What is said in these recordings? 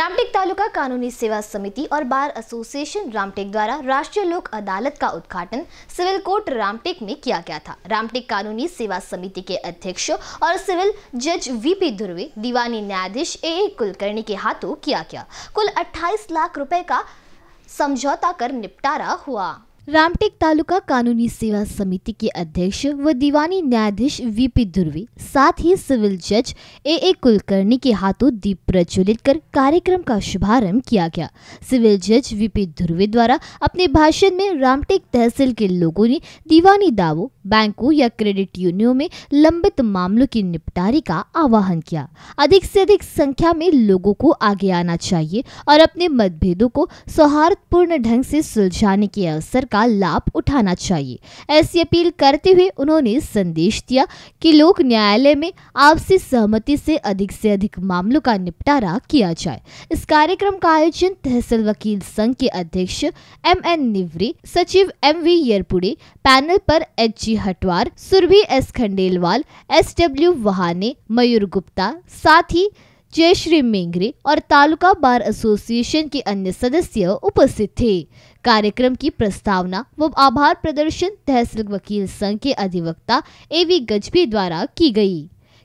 रामटेक तालुका कानूनी सेवा समिति और बार एसोसिएशन रामटेक द्वारा राष्ट्रीय लोक अदालत का उद्घाटन सिविल कोर्ट रामटेक में किया गया था रामटेक कानूनी सेवा समिति के अध्यक्ष और सिविल जज वीपी धुर्वे दीवानी न्यायाधीश ए ए कुलकर्णी के हाथों किया गया कुल 28 लाख रुपए का समझौता कर निपटारा हुआ रामटेक तालुका कानूनी सेवा समिति के अध्यक्ष व दीवानी न्यायाधीश वीपी धुर्वे साथ ही सिविल जज ए ए कुलकर्णी के हाथों दीप प्रज्वलित कर कार्यक्रम का शुभारंभ किया गया सिविल जज वीपी धुर्वे द्वारा अपने भाषण में रामटेक तहसील के लोगों ने दीवानी दावों बैंकों या क्रेडिट यूनियनों में लंबित मामलों के निपटारे का आह्वान किया अधिक से अधिक संख्या में लोगों को आगे आना चाहिए और अपने मतभेदों को सौहार्दपूर्ण ढंग से सुलझाने के अवसर का का लाभ उठाना चाहिए ऐसी अपील करते हुए उन्होंने संदेश दिया कि लोक न्यायालय में आपसी सहमति से अधिक से अधिक मामलों का निपटारा किया जाए इस कार्यक्रम का आयोजन तहसील वकील संघ के अध्यक्ष एम एन निवरी सचिव एम वी येरपुड़े पैनल पर H G Hatwar Surabhi S Khandelwal S W Wahane Mayur Gupta साथ ही जयश्री मेंगरे और तालुका बार एसोसिएशन के अन्य सदस्य उपस्थित थे कार्यक्रम की प्रस्तावना व आभार प्रदर्शन तहसील वकील संघ के अधिवक्ता एवी गजबी द्वारा की गई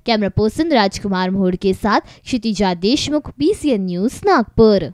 कैमरा पर्सन राजकुमार मोहड़ के साथ क्षितिजा देशमुख बीसीएन न्यूज नागपुर